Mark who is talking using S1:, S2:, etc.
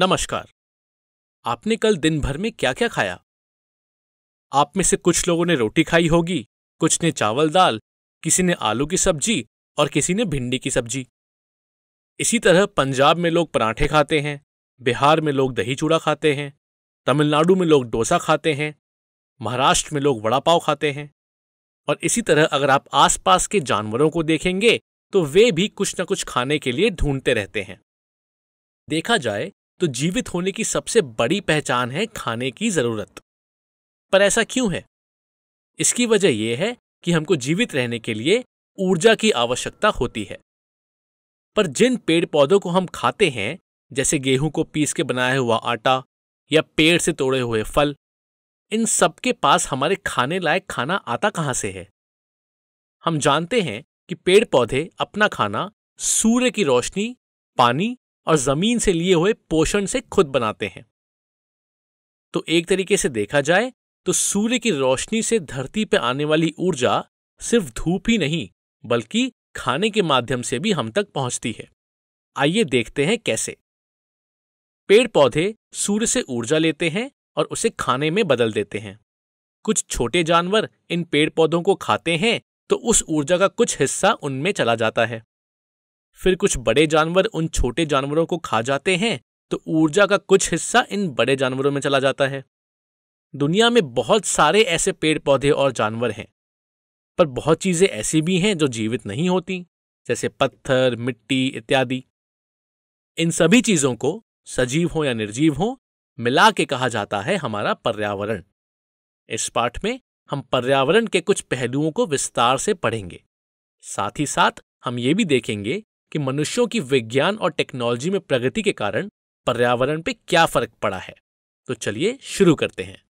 S1: नमस्कार आपने कल दिन भर में क्या क्या खाया आप में से कुछ लोगों ने रोटी खाई होगी कुछ ने चावल दाल किसी ने आलू की सब्जी और किसी ने भिंडी की सब्जी इसी तरह पंजाब में लोग पराठे खाते हैं बिहार में लोग दही चूड़ा खाते हैं तमिलनाडु में लोग डोसा खाते हैं महाराष्ट्र में लोग वड़ा पाव खाते हैं और इसी तरह अगर आप आसपास के जानवरों को देखेंगे तो वे भी कुछ न कुछ खाने के लिए ढूंढते रहते हैं देखा जाए तो जीवित होने की सबसे बड़ी पहचान है खाने की जरूरत पर ऐसा क्यों है इसकी वजह यह है कि हमको जीवित रहने के लिए ऊर्जा की आवश्यकता होती है पर जिन पेड़ पौधों को हम खाते हैं जैसे गेहूं को पीस के बनाया हुआ आटा या पेड़ से तोड़े हुए फल इन सबके पास हमारे खाने लायक खाना आता कहां से है हम जानते हैं कि पेड़ पौधे अपना खाना सूर्य की रोशनी पानी और जमीन से लिए हुए पोषण से खुद बनाते हैं तो एक तरीके से देखा जाए तो सूर्य की रोशनी से धरती पर आने वाली ऊर्जा सिर्फ धूप ही नहीं बल्कि खाने के माध्यम से भी हम तक पहुंचती है आइए देखते हैं कैसे पेड़ पौधे सूर्य से ऊर्जा लेते हैं और उसे खाने में बदल देते हैं कुछ छोटे जानवर इन पेड़ पौधों को खाते हैं तो उस ऊर्जा का कुछ हिस्सा उनमें चला जाता है फिर कुछ बड़े जानवर उन छोटे जानवरों को खा जाते हैं तो ऊर्जा का कुछ हिस्सा इन बड़े जानवरों में चला जाता है दुनिया में बहुत सारे ऐसे पेड़ पौधे और जानवर हैं पर बहुत चीज़ें ऐसी भी हैं जो जीवित नहीं होती जैसे पत्थर मिट्टी इत्यादि इन सभी चीज़ों को सजीव हो या निर्जीव हो मिला के कहा जाता है हमारा पर्यावरण इस पाठ में हम पर्यावरण के कुछ पहलुओं को विस्तार से पढ़ेंगे साथ ही साथ हम ये भी देखेंगे कि मनुष्यों की विज्ञान और टेक्नोलॉजी में प्रगति के कारण पर्यावरण पे क्या फर्क पड़ा है तो चलिए शुरू करते हैं